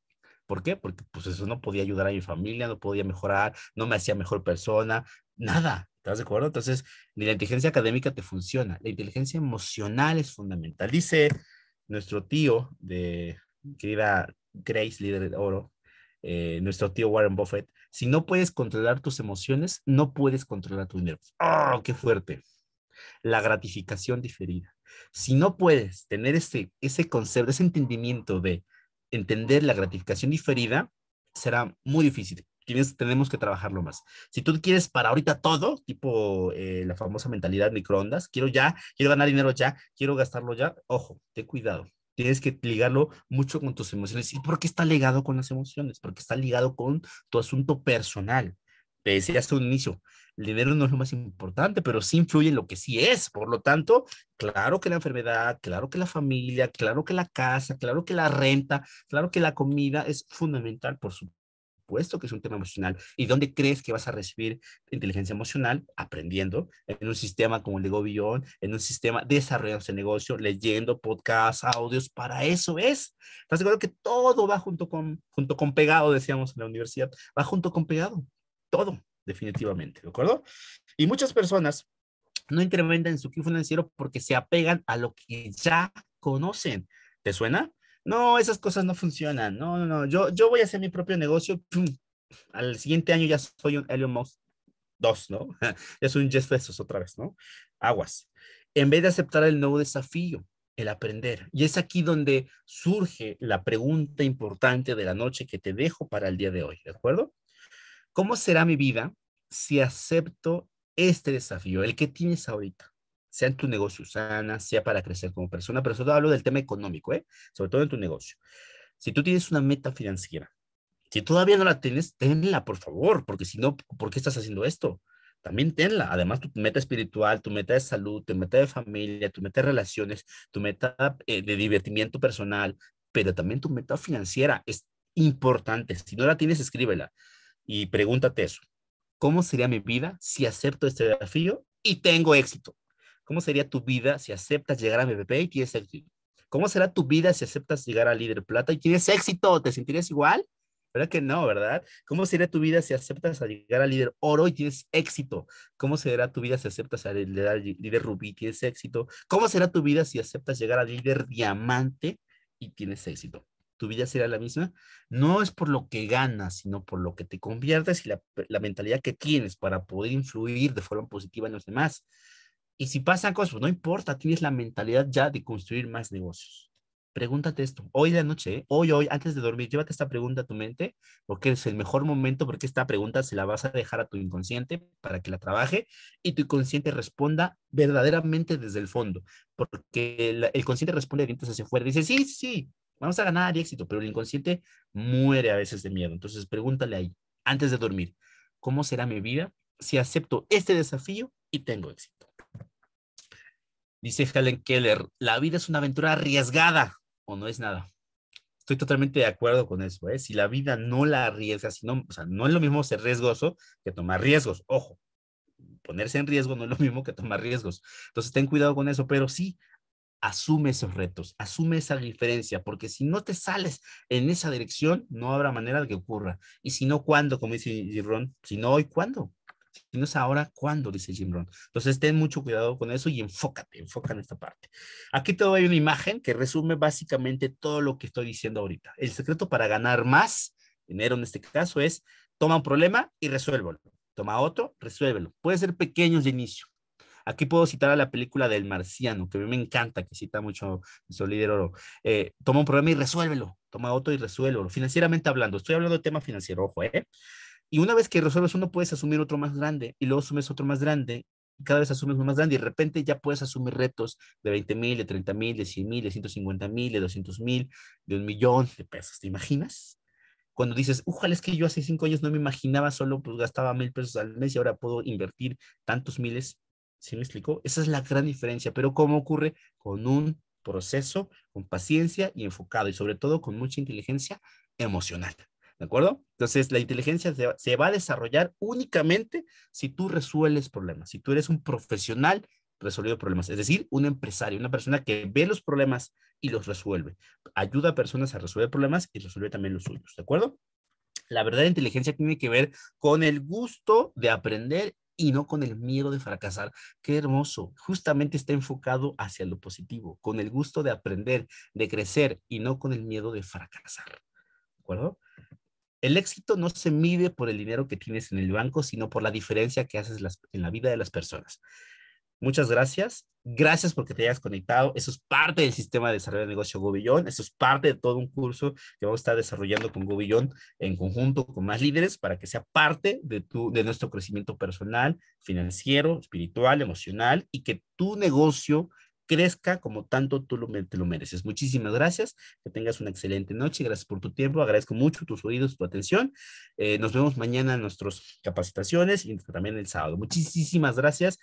Speaker 1: ¿Por qué? Porque pues eso no podía ayudar a mi familia, no podía mejorar, no me hacía mejor persona, nada. ¿Estás de acuerdo? Entonces, ni la inteligencia académica te funciona. La inteligencia emocional es fundamental. Dice nuestro tío de querida Grace, líder de oro, eh, nuestro tío Warren Buffett, si no puedes controlar tus emociones, no puedes controlar tu dinero. ¡Oh, qué fuerte! la gratificación diferida. Si no puedes tener ese, ese concepto, ese entendimiento de entender la gratificación diferida, será muy difícil. Tienes, tenemos que trabajarlo más. Si tú quieres para ahorita todo, tipo eh, la famosa mentalidad microondas, quiero ya, quiero ganar dinero ya, quiero gastarlo ya, ojo, ten cuidado. Tienes que ligarlo mucho con tus emociones. ¿Y por qué está ligado con las emociones? Porque está ligado con tu asunto personal te decía hasta un inicio, el dinero no es lo más importante, pero sí influye en lo que sí es. Por lo tanto, claro que la enfermedad, claro que la familia, claro que la casa, claro que la renta, claro que la comida es fundamental, por supuesto que es un tema emocional. ¿Y dónde crees que vas a recibir inteligencia emocional? Aprendiendo en un sistema como el de Govillón, en un sistema desarrollando ese negocio, leyendo podcasts, audios, para eso es. ¿Estás de que todo va junto con, junto con pegado, decíamos en la universidad? Va junto con pegado todo, definitivamente, ¿de acuerdo? Y muchas personas no incrementan su kit financiero porque se apegan a lo que ya conocen. ¿Te suena? No, esas cosas no funcionan. No, no, no. Yo, yo voy a hacer mi propio negocio. Al siguiente año ya soy un Elon Musk 2, ¿no? Es un Jeff esos otra vez, ¿no? Aguas. En vez de aceptar el nuevo desafío, el aprender. Y es aquí donde surge la pregunta importante de la noche que te dejo para el día de hoy, ¿de acuerdo? ¿Cómo será mi vida si acepto este desafío, el que tienes ahorita? Sea en tu negocio, Sana, sea para crecer como persona, pero sobre todo hablo del tema económico, ¿eh? sobre todo en tu negocio. Si tú tienes una meta financiera, si todavía no la tienes, tenla, por favor, porque si no, ¿por qué estás haciendo esto? también tenla. Además, tu meta espiritual, tu meta de salud, tu meta de familia, tu meta de relaciones, tu meta eh, de divertimiento personal, pero también tu meta financiera es importante. Si no la tienes, escríbela y pregúntate eso. ¿Cómo sería mi vida si acepto este desafío y tengo éxito? ¿Cómo sería tu vida si aceptas llegar a MVP y tienes éxito? ¿Cómo será tu vida si aceptas llegar a líder plata y tienes éxito? ¿Te sentirías igual? ¿Verdad que no, verdad? ¿Cómo sería tu vida si aceptas llegar a líder oro y tienes éxito? ¿Cómo será tu vida si aceptas llegar a líder rubí y tienes éxito? ¿Cómo será tu vida si aceptas llegar a líder diamante y tienes éxito? tu vida será la misma, no es por lo que ganas, sino por lo que te conviertes y la, mentalidad que tienes para poder influir de forma positiva en los demás. Y si pasan cosas, pues no importa, tienes la mentalidad ya de construir más negocios. Pregúntate esto, hoy de la noche, ¿eh? hoy, hoy, antes de dormir, llévate esta pregunta a tu mente, porque es el mejor momento, porque esta pregunta se la vas a dejar a tu inconsciente para que la trabaje y tu inconsciente responda verdaderamente desde el fondo, porque el, consciente responde de dientes hacia afuera, dice, sí, sí, sí, Vamos a ganar y éxito, pero el inconsciente muere a veces de miedo. Entonces pregúntale ahí, antes de dormir, ¿cómo será mi vida si acepto este desafío y tengo éxito? Dice Helen Keller, la vida es una aventura arriesgada o no es nada. Estoy totalmente de acuerdo con eso. ¿eh? Si la vida no la arriesga, sino, no es lo mismo ser riesgoso que tomar riesgos. Ojo, ponerse en riesgo no es lo mismo que tomar riesgos. Entonces ten cuidado con eso, pero sí, asume esos retos, asume esa diferencia, porque si no te sales en esa dirección, no habrá manera de que ocurra. Y si no, ¿cuándo? Como dice Jim Ron, si no hoy, ¿cuándo? Si no es ahora, ¿cuándo? Dice Jim Ron. Entonces, ten mucho cuidado con eso y enfócate, enfoca en esta parte. Aquí te doy una imagen que resume básicamente todo lo que estoy diciendo ahorita. El secreto para ganar más, dinero en este caso, es toma un problema y resuélvelo. Toma otro, resuélvelo. Puede ser pequeños de inicio, Aquí puedo citar a la película del marciano, que a mí me encanta, que cita mucho su líder oro. Eh, toma un problema y resuélvelo, toma otro y resuélvelo, financieramente hablando. Estoy hablando de tema financiero, ojo, ¿eh? Y una vez que resuelves uno, puedes asumir otro más grande y luego asumes otro más grande cada vez asumes uno más grande y de repente ya puedes asumir retos de 20 mil, de 30 mil, de 100 mil, de 150 mil, de 200 mil, de un millón de pesos. ¿Te imaginas? Cuando dices, ojalá es que yo hace cinco años no me imaginaba solo, pues gastaba mil pesos al mes y ahora puedo invertir tantos miles. ¿Sí me explicó? Esa es la gran diferencia, pero ¿cómo ocurre? Con un proceso, con paciencia y enfocado, y sobre todo con mucha inteligencia emocional. ¿De acuerdo? Entonces, la inteligencia se va a desarrollar únicamente si tú resuelves problemas, si tú eres un profesional resolvido problemas, es decir, un empresario, una persona que ve los problemas y los resuelve, ayuda a personas a resolver problemas y resuelve también los suyos, ¿de acuerdo? La verdadera inteligencia tiene que ver con el gusto de aprender y no con el miedo de fracasar. Qué hermoso. Justamente está enfocado hacia lo positivo, con el gusto de aprender, de crecer y no con el miedo de fracasar. ¿De acuerdo? El éxito no se mide por el dinero que tienes en el banco, sino por la diferencia que haces en la vida de las personas. Muchas gracias. Gracias porque te hayas conectado. Eso es parte del sistema de desarrollo de negocio GoBillón. Eso es parte de todo un curso que vamos a estar desarrollando con GoBillón en conjunto con más líderes para que sea parte de, tu, de nuestro crecimiento personal, financiero, espiritual, emocional y que tu negocio crezca como tanto tú lo, te lo mereces. Muchísimas gracias, que tengas una excelente noche, gracias por tu tiempo, agradezco mucho tus oídos, tu atención. Eh, nos vemos mañana en nuestras capacitaciones y también el sábado. Muchísimas gracias